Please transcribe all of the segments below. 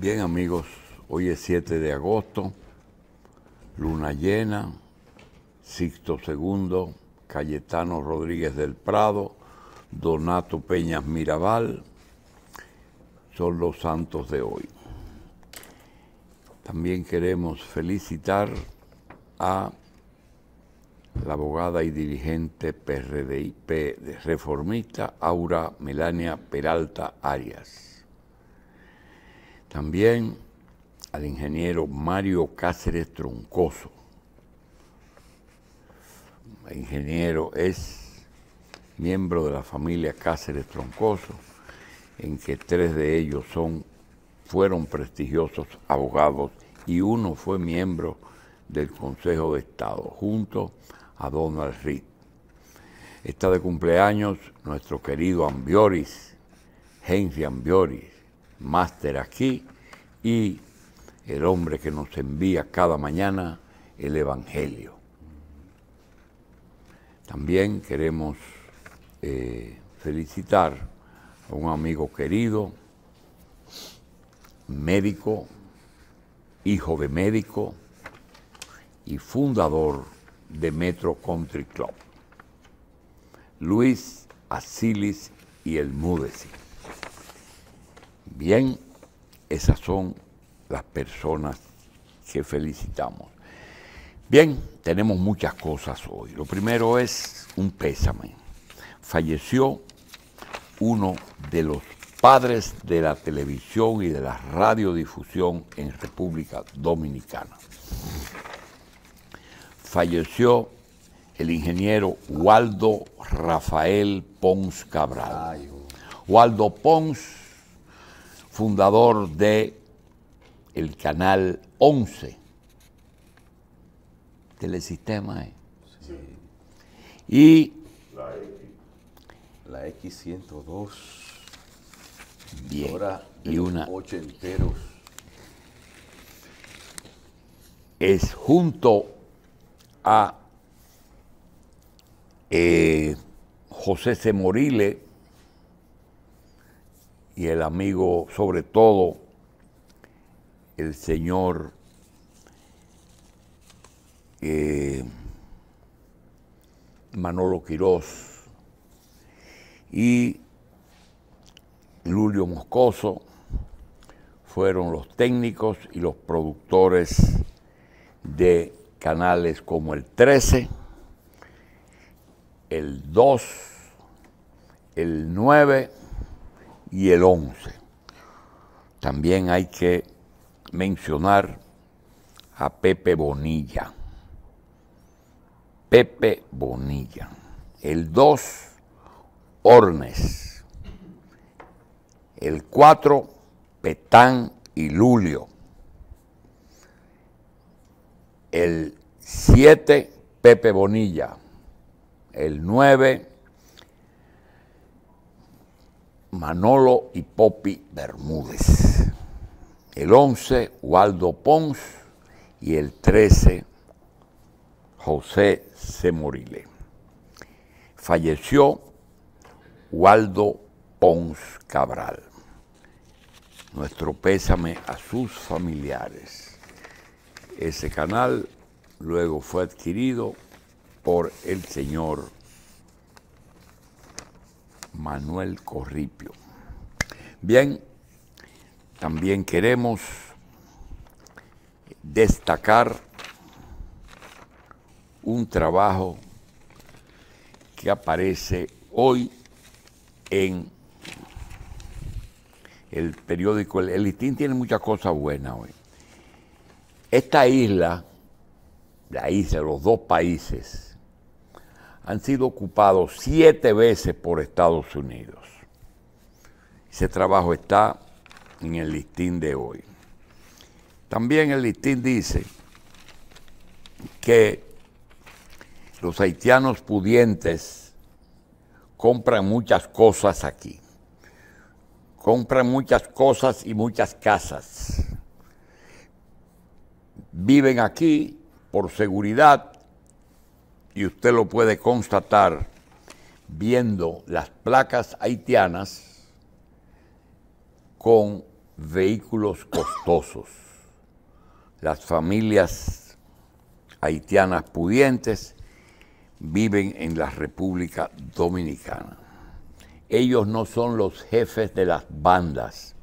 Bien amigos, hoy es 7 de agosto, luna llena, Sixto II, Cayetano Rodríguez del Prado, Donato Peñas Mirabal, son los santos de hoy. También queremos felicitar a la abogada y dirigente PRDIP reformista Aura Melania Peralta Arias también al ingeniero Mario Cáceres Troncoso. El ingeniero es miembro de la familia Cáceres Troncoso, en que tres de ellos son, fueron prestigiosos abogados y uno fue miembro del Consejo de Estado, junto a Donald Reed. Está de cumpleaños nuestro querido Ambioris, Henry Ambioris, máster aquí y el hombre que nos envía cada mañana el Evangelio. También queremos eh, felicitar a un amigo querido, médico, hijo de médico y fundador de Metro Country Club, Luis Asilis y el Mudesi. Bien, esas son las personas que felicitamos. Bien, tenemos muchas cosas hoy. Lo primero es un pésame. Falleció uno de los padres de la televisión y de la radiodifusión en República Dominicana. Falleció el ingeniero Waldo Rafael Pons Cabral. Waldo Pons fundador de el canal 11 Telesistema ¿eh? y la X, 102 bien, y una ochenteros es junto a eh, José C. Morile, y el amigo, sobre todo, el señor eh, Manolo Quirós y Lulio Moscoso fueron los técnicos y los productores de canales como el 13, el 2, el 9, y el 11. También hay que mencionar a Pepe Bonilla. Pepe Bonilla. El 2, Ornes. El 4, Petán y Lulio. El 7, Pepe Bonilla. El 9, Manolo y Popi Bermúdez. El 11, Waldo Pons. Y el 13, José Semorile. Falleció Waldo Pons Cabral. Nuestro pésame a sus familiares. Ese canal luego fue adquirido por el señor Manuel Corripio. Bien, también queremos destacar un trabajo que aparece hoy en el periódico El, Listín tiene muchas cosas buenas hoy. Esta isla, la isla, los dos países, han sido ocupados siete veces por Estados Unidos. Ese trabajo está en el listín de hoy. También el listín dice que los haitianos pudientes compran muchas cosas aquí. Compran muchas cosas y muchas casas. Viven aquí por seguridad y usted lo puede constatar viendo las placas haitianas con vehículos costosos. Las familias haitianas pudientes viven en la República Dominicana. Ellos no son los jefes de las bandas.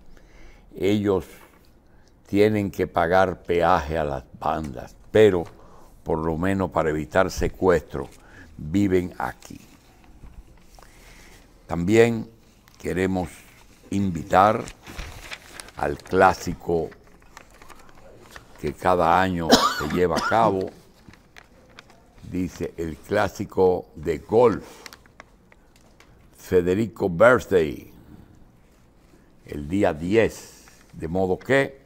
Ellos tienen que pagar peaje a las bandas, pero por lo menos para evitar secuestro, viven aquí. También queremos invitar al clásico que cada año se lleva a cabo, dice el clásico de golf, Federico Birthday, el día 10, de modo que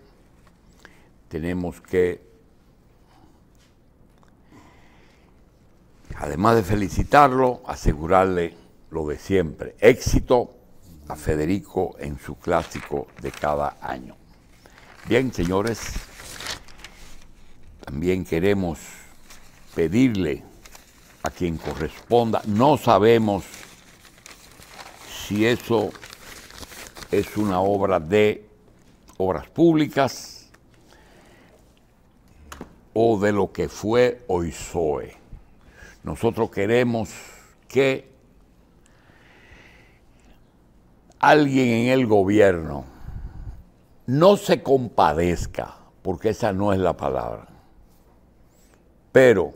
tenemos que además de felicitarlo, asegurarle lo de siempre, éxito a Federico en su clásico de cada año. Bien, señores, también queremos pedirle a quien corresponda, no sabemos si eso es una obra de obras públicas o de lo que fue OISOE. Nosotros queremos que alguien en el gobierno no se compadezca, porque esa no es la palabra, pero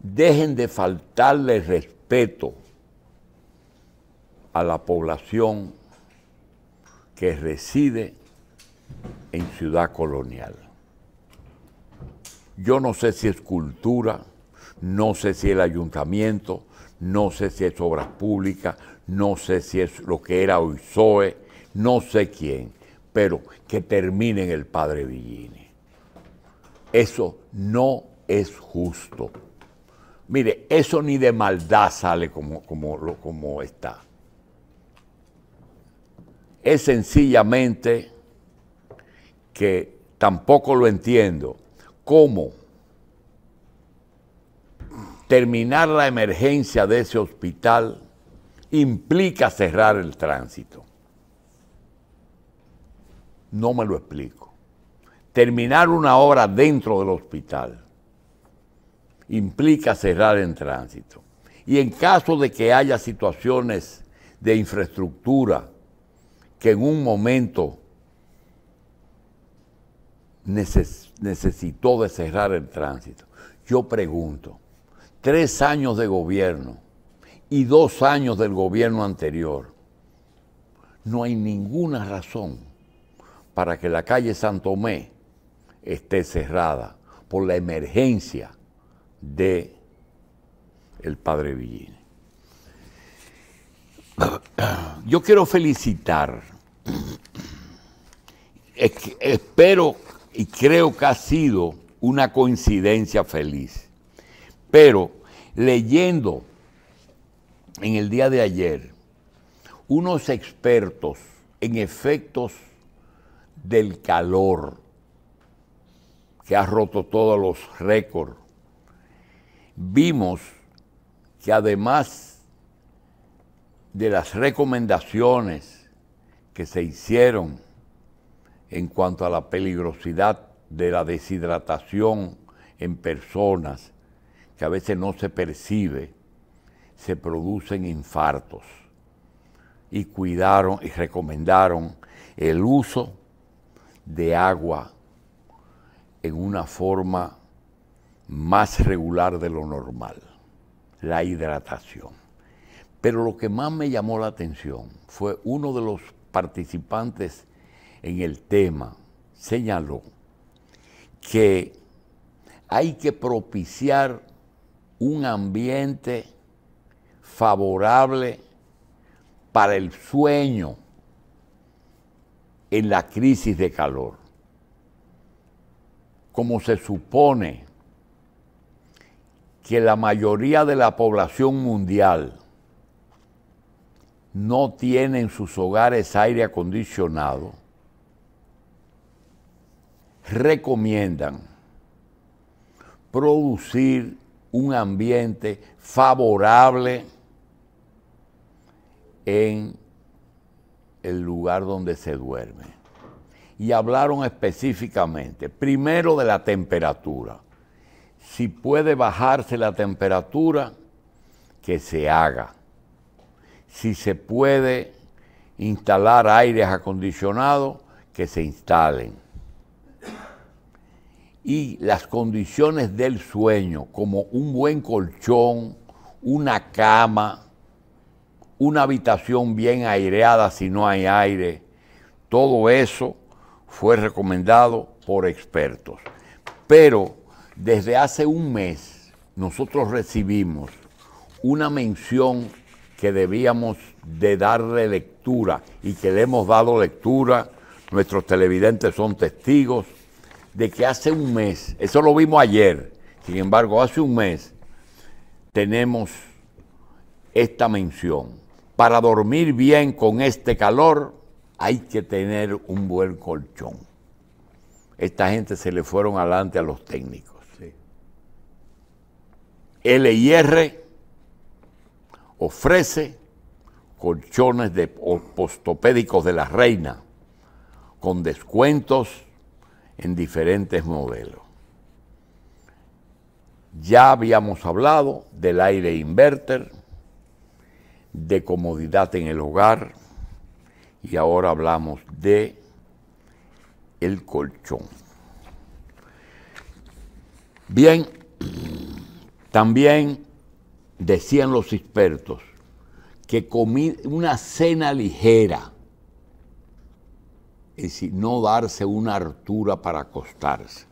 dejen de faltarle respeto a la población que reside en Ciudad Colonial. Yo no sé si es cultura, no sé si el ayuntamiento, no sé si es obras públicas, no sé si es lo que era hoy SOE, no sé quién, pero que termine en el padre Villini. Eso no es justo. Mire, eso ni de maldad sale como, como, como está. Es sencillamente que tampoco lo entiendo cómo terminar la emergencia de ese hospital implica cerrar el tránsito. No me lo explico. Terminar una obra dentro del hospital implica cerrar el tránsito. Y en caso de que haya situaciones de infraestructura que en un momento neces necesitó de cerrar el tránsito. Yo pregunto, tres años de gobierno y dos años del gobierno anterior, no hay ninguna razón para que la calle Tomé esté cerrada por la emergencia de el padre Villini. Yo quiero felicitar, espero y creo que ha sido una coincidencia feliz. Pero leyendo en el día de ayer unos expertos en efectos del calor que ha roto todos los récords, vimos que además de las recomendaciones que se hicieron en cuanto a la peligrosidad de la deshidratación en personas que a veces no se percibe, se producen infartos. Y cuidaron y recomendaron el uso de agua en una forma más regular de lo normal, la hidratación. Pero lo que más me llamó la atención fue uno de los participantes en el tema señaló que hay que propiciar un ambiente favorable para el sueño en la crisis de calor. Como se supone que la mayoría de la población mundial no tiene en sus hogares aire acondicionado, recomiendan producir un ambiente favorable en el lugar donde se duerme. Y hablaron específicamente, primero de la temperatura. Si puede bajarse la temperatura, que se haga. Si se puede instalar aires acondicionados, que se instalen y las condiciones del sueño, como un buen colchón, una cama, una habitación bien aireada si no hay aire, todo eso fue recomendado por expertos. Pero desde hace un mes nosotros recibimos una mención que debíamos de darle lectura y que le hemos dado lectura, nuestros televidentes son testigos, de que hace un mes, eso lo vimos ayer, sin embargo, hace un mes tenemos esta mención. Para dormir bien con este calor hay que tener un buen colchón. Esta gente se le fueron adelante a los técnicos. LIR ofrece colchones de postopédicos de la reina con descuentos en diferentes modelos. Ya habíamos hablado del aire inverter, de comodidad en el hogar y ahora hablamos de el colchón. Bien, también decían los expertos que una cena ligera y si no darse una hartura para acostarse.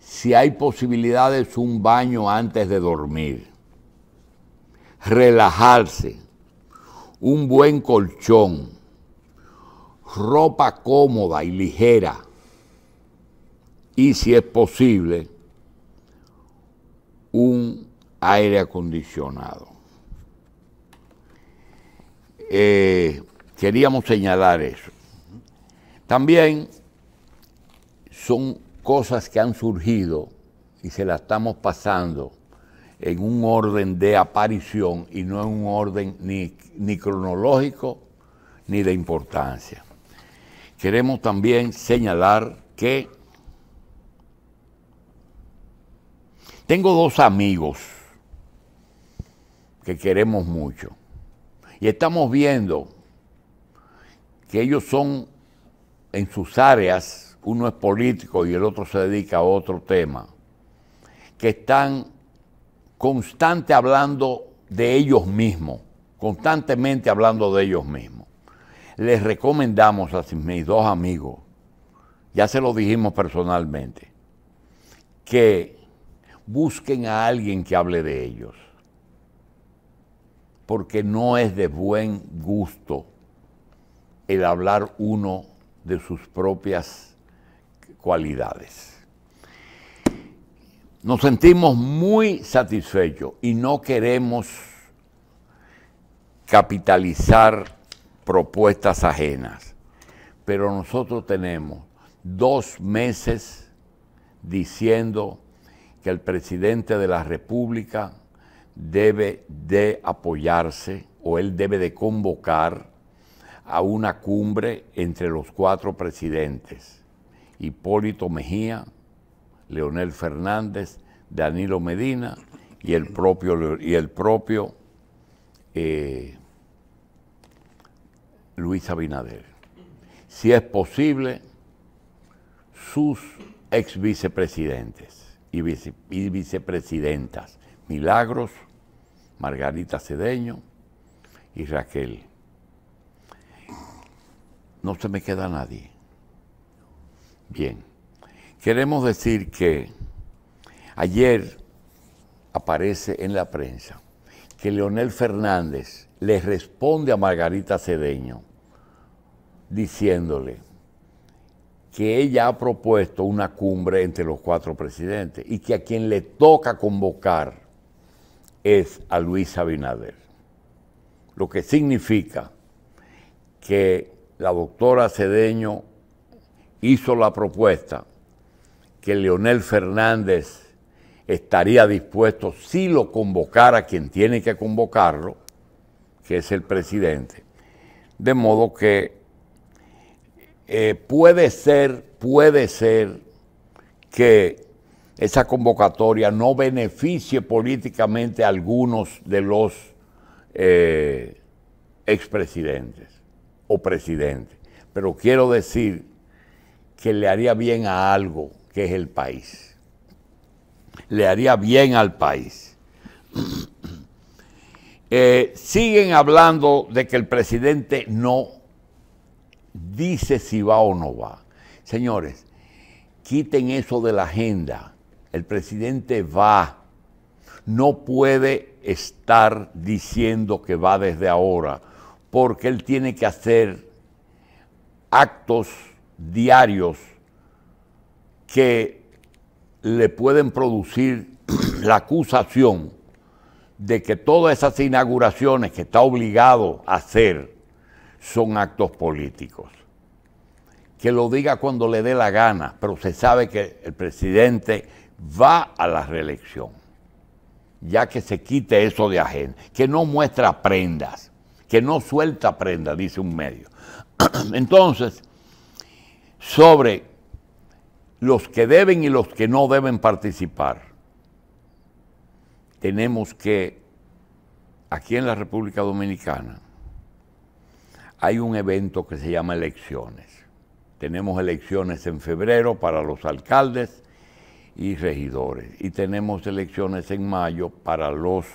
Si hay posibilidades, un baño antes de dormir. Relajarse. Un buen colchón. Ropa cómoda y ligera. Y si es posible, un aire acondicionado. Eh, queríamos señalar eso. También son cosas que han surgido y se las estamos pasando en un orden de aparición y no en un orden ni, ni cronológico ni de importancia. Queremos también señalar que tengo dos amigos que queremos mucho y estamos viendo que ellos son en sus áreas, uno es político y el otro se dedica a otro tema, que están constante hablando de ellos mismos, constantemente hablando de ellos mismos. Les recomendamos a mis dos amigos, ya se lo dijimos personalmente, que busquen a alguien que hable de ellos, porque no es de buen gusto el hablar uno de sus propias cualidades. Nos sentimos muy satisfechos y no queremos capitalizar propuestas ajenas, pero nosotros tenemos dos meses diciendo que el presidente de la República debe de apoyarse o él debe de convocar a una cumbre entre los cuatro presidentes, Hipólito Mejía, Leonel Fernández, Danilo Medina y el propio, y el propio eh, Luis Abinader. Si es posible, sus ex vicepresidentes y, y vicepresidentas, Milagros, Margarita Cedeño y Raquel no se me queda nadie. Bien, queremos decir que ayer aparece en la prensa que Leonel Fernández le responde a Margarita Cedeño diciéndole que ella ha propuesto una cumbre entre los cuatro presidentes y que a quien le toca convocar es a Luis Abinader. Lo que significa que la doctora Cedeño hizo la propuesta que Leonel Fernández estaría dispuesto, si lo convocara quien tiene que convocarlo, que es el presidente, de modo que eh, puede ser, puede ser que esa convocatoria no beneficie políticamente a algunos de los eh, expresidentes o presidente. Pero quiero decir que le haría bien a algo que es el país. Le haría bien al país. Eh, siguen hablando de que el presidente no dice si va o no va. Señores, quiten eso de la agenda. El presidente va. No puede estar diciendo que va desde ahora porque él tiene que hacer actos diarios que le pueden producir la acusación de que todas esas inauguraciones que está obligado a hacer son actos políticos. Que lo diga cuando le dé la gana, pero se sabe que el presidente va a la reelección, ya que se quite eso de agenda, que no muestra prendas que no suelta prenda, dice un medio. Entonces, sobre los que deben y los que no deben participar, tenemos que, aquí en la República Dominicana, hay un evento que se llama elecciones. Tenemos elecciones en febrero para los alcaldes y regidores y tenemos elecciones en mayo para los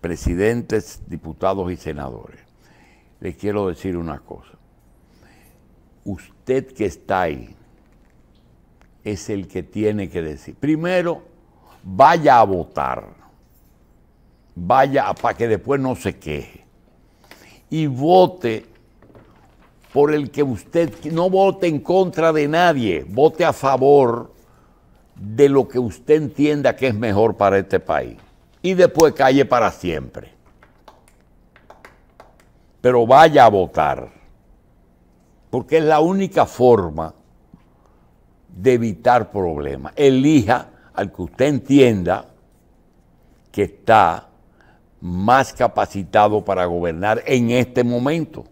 presidentes, diputados y senadores, les quiero decir una cosa. Usted que está ahí es el que tiene que decir. Primero, vaya a votar. Vaya para que después no se queje. Y vote por el que usted no vote en contra de nadie, vote a favor de lo que usted entienda que es mejor para este país y después calle para siempre. Pero vaya a votar, porque es la única forma de evitar problemas. Elija al que usted entienda que está más capacitado para gobernar en este momento.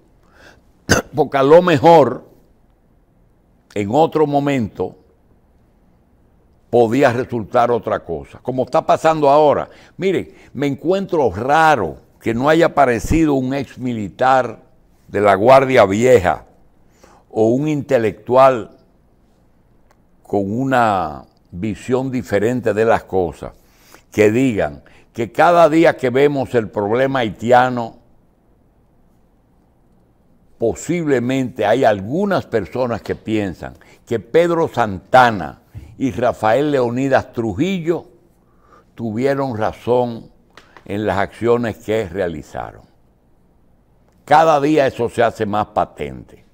Porque a lo mejor, en otro momento, podía resultar otra cosa, como está pasando ahora. Miren, me encuentro raro que no haya aparecido un ex militar de la Guardia Vieja o un intelectual con una visión diferente de las cosas, que digan que cada día que vemos el problema haitiano, posiblemente hay algunas personas que piensan que Pedro Santana, y Rafael Leonidas Trujillo tuvieron razón en las acciones que realizaron. Cada día eso se hace más patente.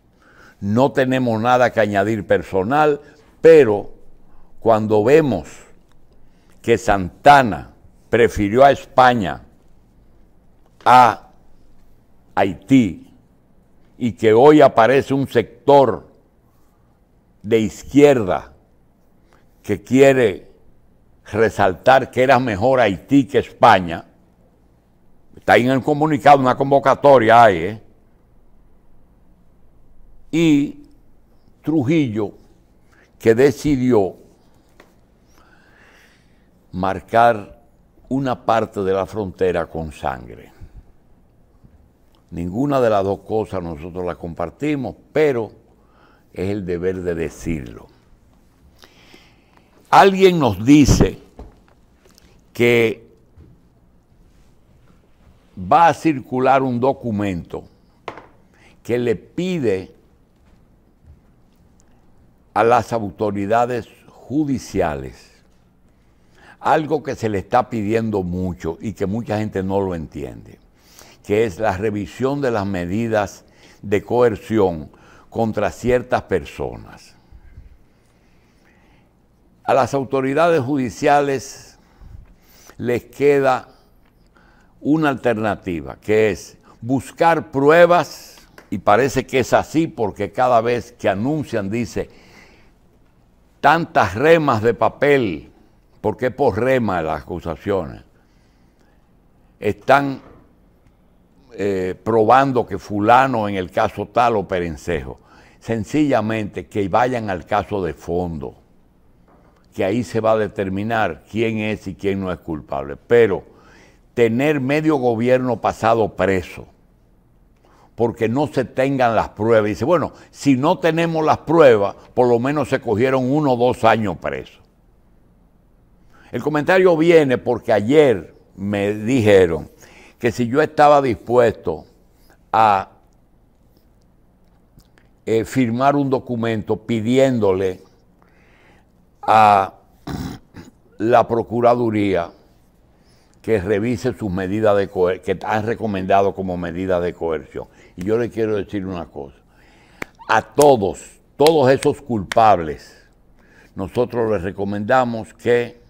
No tenemos nada que añadir personal, pero cuando vemos que Santana prefirió a España a Haití y que hoy aparece un sector de izquierda que quiere resaltar que era mejor Haití que España, está ahí en el comunicado, una convocatoria hay, ¿eh? y Trujillo, que decidió marcar una parte de la frontera con sangre. Ninguna de las dos cosas nosotros las compartimos, pero es el deber de decirlo. Alguien nos dice que va a circular un documento que le pide a las autoridades judiciales algo que se le está pidiendo mucho y que mucha gente no lo entiende, que es la revisión de las medidas de coerción contra ciertas personas a las autoridades judiciales les queda una alternativa, que es buscar pruebas, y parece que es así porque cada vez que anuncian dice tantas remas de papel, porque por rema las acusaciones, están eh, probando que fulano en el caso tal o perencejo. Sencillamente que vayan al caso de fondo que ahí se va a determinar quién es y quién no es culpable. Pero tener medio gobierno pasado preso, porque no se tengan las pruebas. Dice, bueno, si no tenemos las pruebas, por lo menos se cogieron uno o dos años presos. El comentario viene porque ayer me dijeron que si yo estaba dispuesto a eh, firmar un documento pidiéndole a la Procuraduría que revise sus medidas de coerción, que han recomendado como medidas de coerción. Y yo le quiero decir una cosa. A todos, todos esos culpables, nosotros les recomendamos que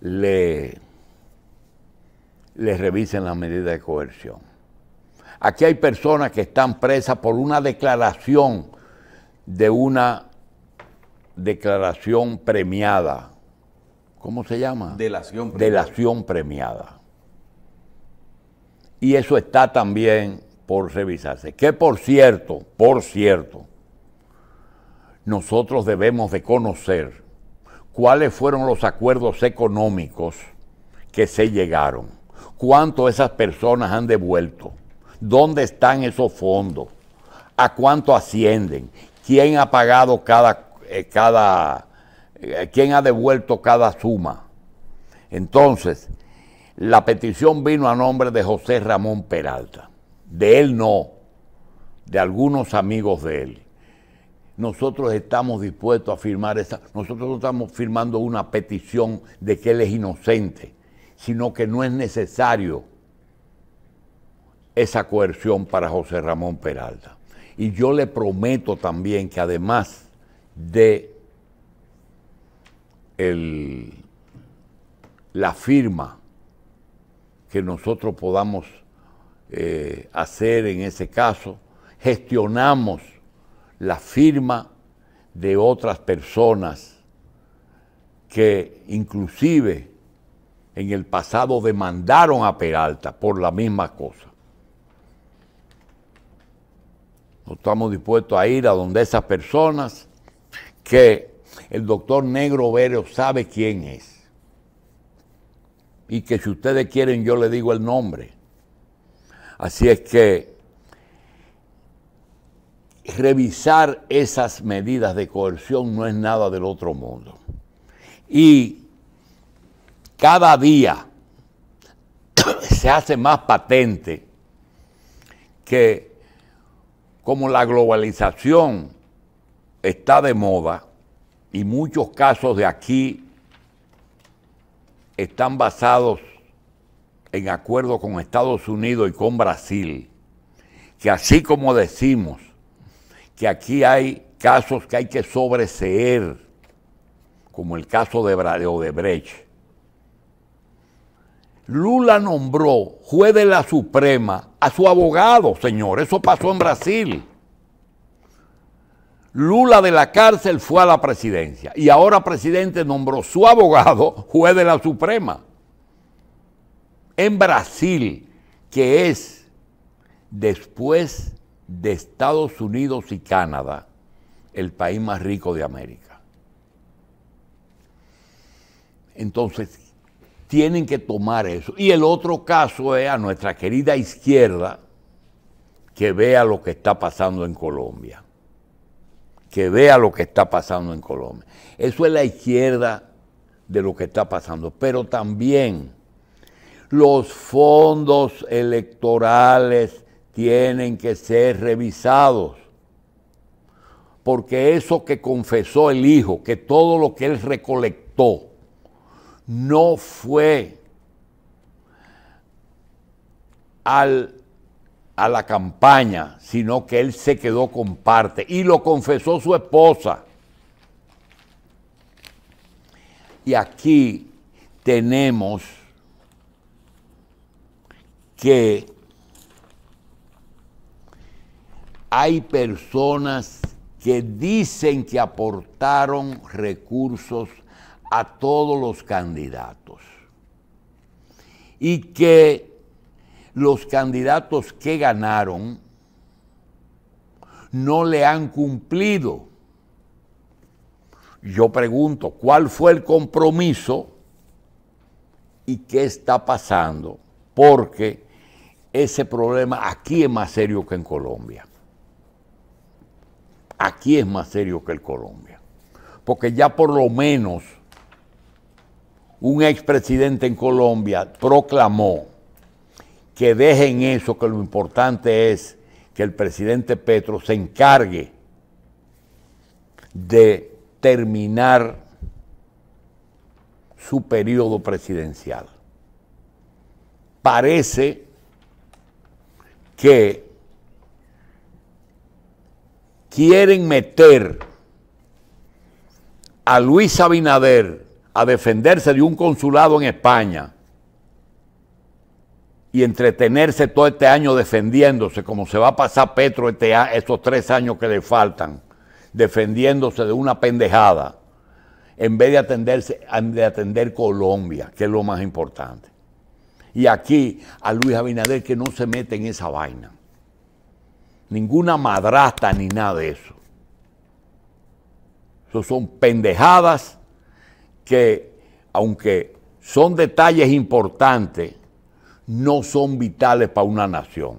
le, le revisen las medidas de coerción. Aquí hay personas que están presas por una declaración de una declaración premiada. ¿Cómo se llama? Delación premiada. premiada. Y eso está también por revisarse. Que por cierto, por cierto, nosotros debemos de conocer cuáles fueron los acuerdos económicos que se llegaron, cuánto esas personas han devuelto, dónde están esos fondos, a cuánto ascienden, quién ha pagado cada eh, cada, quien eh, quién ha devuelto cada suma. Entonces, la petición vino a nombre de José Ramón Peralta. De él no, de algunos amigos de él. Nosotros estamos dispuestos a firmar esa. Nosotros no estamos firmando una petición de que él es inocente, sino que no es necesario esa coerción para José Ramón Peralta. Y yo le prometo también que además de la firma que nosotros podamos eh, hacer en ese caso, gestionamos la firma de otras personas que inclusive en el pasado demandaron a Peralta por la misma cosa. No estamos dispuestos a ir a donde esas personas que el doctor Negro Vero sabe quién es. Y que si ustedes quieren yo le digo el nombre. Así es que revisar esas medidas de coerción no es nada del otro mundo. Y cada día se hace más patente que como la globalización está de moda y muchos casos de aquí están basados en acuerdo con Estados Unidos y con Brasil, que así como decimos que aquí hay casos que hay que sobreseer, como el caso de Odebrecht, Lula nombró juez de la Suprema a su abogado, señor, eso pasó en Brasil. Lula de la cárcel fue a la presidencia y ahora presidente nombró su abogado juez de la Suprema. En Brasil, que es después de Estados Unidos y Canadá, el país más rico de América. Entonces, tienen que tomar eso. Y el otro caso es a nuestra querida izquierda que vea lo que está pasando en Colombia que vea lo que está pasando en Colombia. Eso es la izquierda de lo que está pasando, pero también los fondos electorales tienen que ser revisados, porque eso que confesó el hijo, que todo lo que él recolectó, no fue al a la campaña, sino que él se quedó con parte. Y lo confesó su esposa. Y aquí tenemos que hay personas que dicen que aportaron recursos a todos los candidatos y que los candidatos que ganaron no le han cumplido. Yo pregunto, ¿cuál fue el compromiso y qué está pasando? Porque ese problema aquí es más serio que en Colombia. Aquí es más serio que en Colombia. Porque ya por lo menos un expresidente en Colombia proclamó que dejen eso, que lo importante es que el presidente Petro se encargue de terminar su periodo presidencial. Parece que quieren meter a Luis Abinader a defenderse de un consulado en España y entretenerse todo este año defendiéndose, como se va a pasar Petro este, estos tres años que le faltan, defendiéndose de una pendejada, en vez de, atenderse, de atender Colombia, que es lo más importante. Y aquí a Luis Abinader que no se mete en esa vaina. Ninguna madrasta ni nada de eso. Eso son pendejadas que, aunque son detalles importantes, no son vitales para una nación.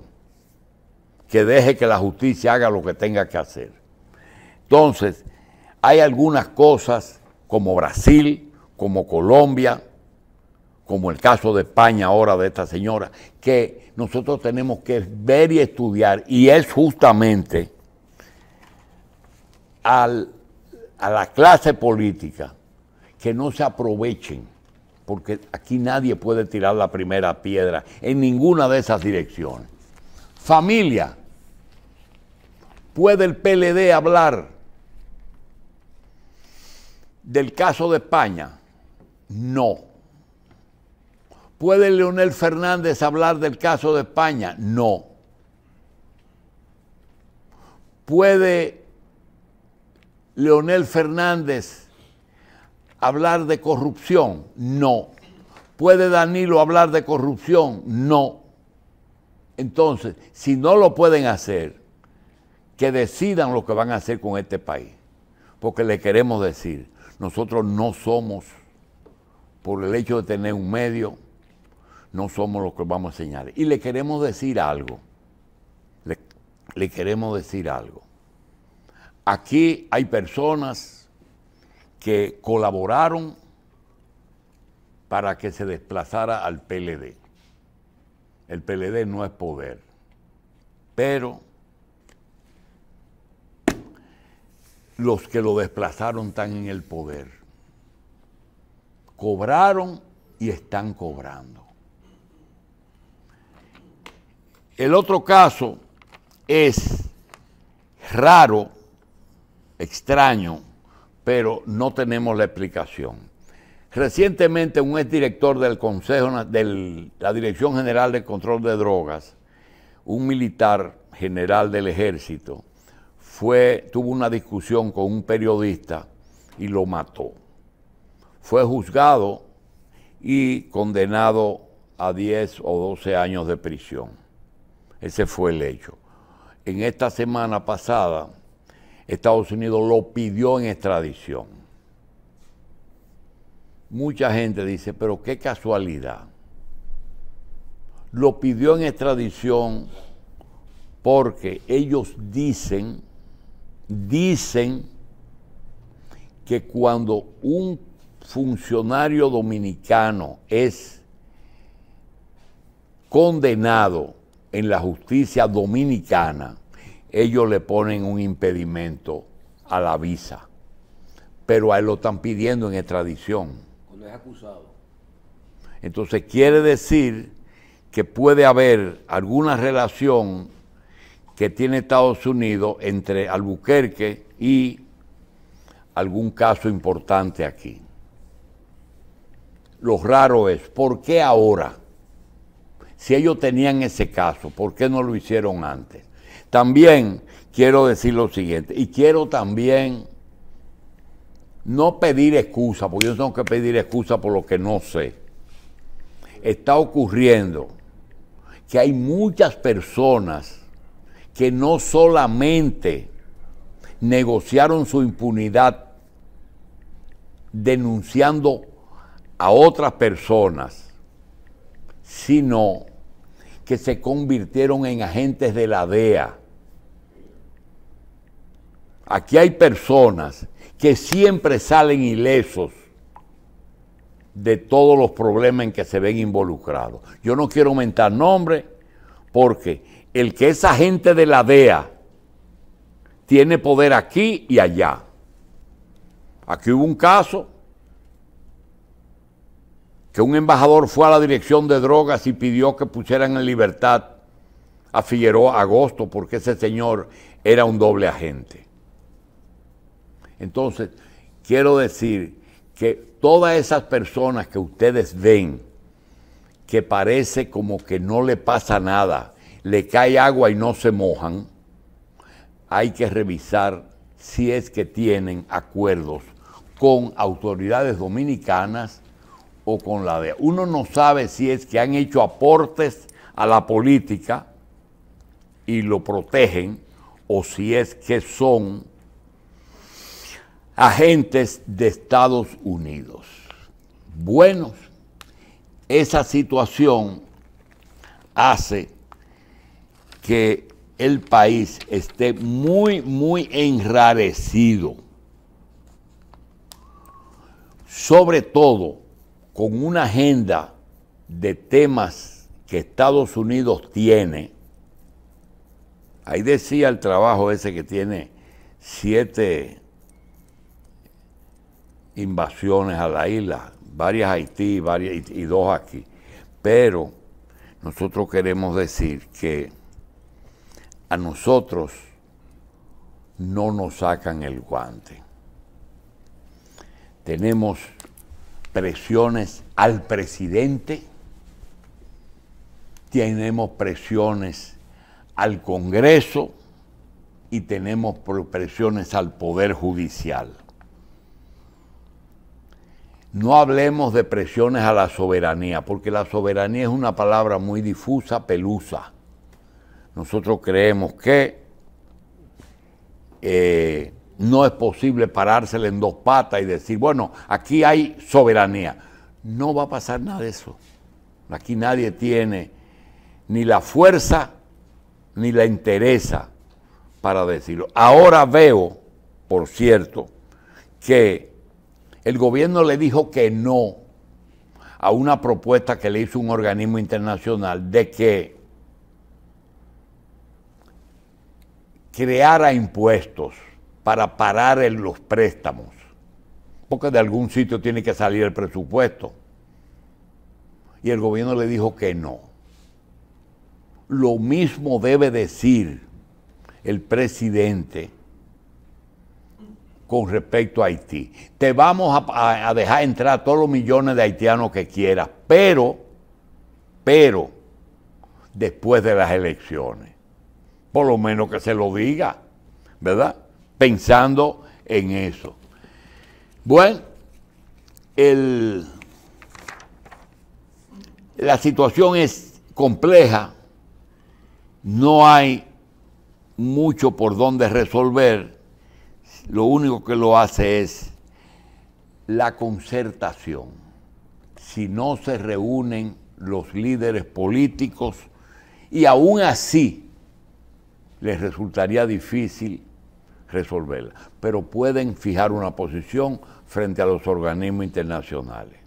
Que deje que la justicia haga lo que tenga que hacer. Entonces, hay algunas cosas como Brasil, como Colombia, como el caso de España ahora de esta señora, que nosotros tenemos que ver y estudiar, y es justamente a la clase política que no se aprovechen porque aquí nadie puede tirar la primera piedra en ninguna de esas direcciones. Familia, ¿puede el PLD hablar del caso de España? No. ¿Puede Leonel Fernández hablar del caso de España? No. ¿Puede Leonel Fernández hablar de corrupción? No. ¿Puede Danilo hablar de corrupción? No. Entonces, si no lo pueden hacer, que decidan lo que van a hacer con este país. Porque le queremos decir, nosotros no somos, por el hecho de tener un medio, no somos los que vamos a señalar. Y le queremos decir algo. Le, le queremos decir algo. Aquí hay personas que colaboraron para que se desplazara al PLD. El PLD no es poder, pero los que lo desplazaron están en el poder. Cobraron y están cobrando. El otro caso es raro, extraño, pero no tenemos la explicación. Recientemente un exdirector del Consejo de la Dirección General de Control de Drogas, un militar general del ejército, tuvo una discusión con un periodista y lo mató. Fue juzgado y condenado a 10 o 12 años de prisión. Ese fue el hecho. En esta semana pasada, Estados Unidos lo pidió en extradición. Mucha gente dice, pero qué casualidad. Lo pidió en extradición porque ellos dicen, dicen que cuando un funcionario dominicano es condenado en la justicia dominicana, ellos le ponen un impedimento a la visa, pero a él lo están pidiendo en extradición. Cuando es acusado. Entonces quiere decir que puede haber alguna relación que tiene Estados Unidos entre Albuquerque y algún caso importante aquí. Lo raro es, ¿por qué ahora? Si ellos tenían ese caso, ¿por qué no lo hicieron antes? También quiero decir lo siguiente, y quiero también no pedir excusa, porque yo tengo que pedir excusa por lo que no sé. Está ocurriendo que hay muchas personas que no solamente negociaron su impunidad denunciando a otras personas, sino que se convirtieron en agentes de la DEA Aquí hay personas que siempre salen ilesos de todos los problemas en que se ven involucrados. Yo no quiero aumentar nombre porque el que esa gente de la DEA tiene poder aquí y allá. Aquí hubo un caso que un embajador fue a la dirección de drogas y pidió que pusieran en libertad a Figueroa Agosto porque ese señor era un doble agente. Entonces, quiero decir que todas esas personas que ustedes ven, que parece como que no le pasa nada, le cae agua y no se mojan, hay que revisar si es que tienen acuerdos con autoridades dominicanas o con la DEA. Uno no sabe si es que han hecho aportes a la política y lo protegen o si es que son agentes de Estados Unidos. Bueno, esa situación hace que el país esté muy, muy enrarecido. Sobre todo con una agenda de temas que Estados Unidos tiene. Ahí decía el trabajo ese que tiene siete invasiones a la isla, varias Haití varias, y, y dos aquí. Pero nosotros queremos decir que a nosotros no nos sacan el guante. Tenemos presiones al presidente, tenemos presiones al Congreso y tenemos presiones al Poder Judicial. No hablemos de presiones a la soberanía, porque la soberanía es una palabra muy difusa, pelusa. Nosotros creemos que eh, no es posible parársela en dos patas y decir, bueno, aquí hay soberanía. No va a pasar nada de eso. Aquí nadie tiene ni la fuerza ni la interesa para decirlo. Ahora veo, por cierto, que el gobierno le dijo que no a una propuesta que le hizo un organismo internacional de que creara impuestos para parar los préstamos, porque de algún sitio tiene que salir el presupuesto. Y el gobierno le dijo que no. Lo mismo debe decir el presidente con respecto a Haití. Te vamos a, dejar entrar a todos los millones de haitianos que quieras, pero, pero, después de las elecciones. Por lo menos que se lo diga, ¿verdad? Pensando en eso. Bueno, el, la situación es compleja, no hay mucho por donde resolver lo único que lo hace es la concertación. Si no se reúnen los líderes políticos, y aún así les resultaría difícil resolverla, pero pueden fijar una posición frente a los organismos internacionales.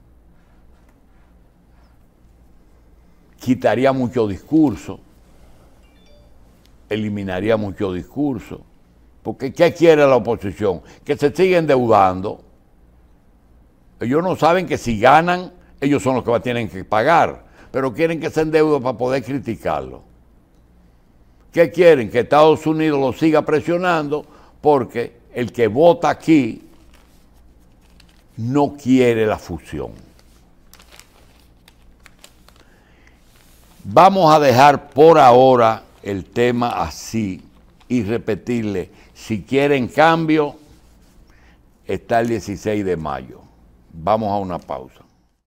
Quitaría mucho discurso, eliminaría mucho discurso, porque ¿qué quiere la oposición? Que se siga endeudando. Ellos no saben que si ganan, ellos son los que tienen que pagar, pero quieren que se endeude para poder criticarlo. ¿Qué quieren? Que Estados Unidos lo siga presionando porque el que vota aquí no quiere la fusión. Vamos a dejar por ahora el tema así y repetirle si quieren cambio, está el 16 de mayo. Vamos a una pausa.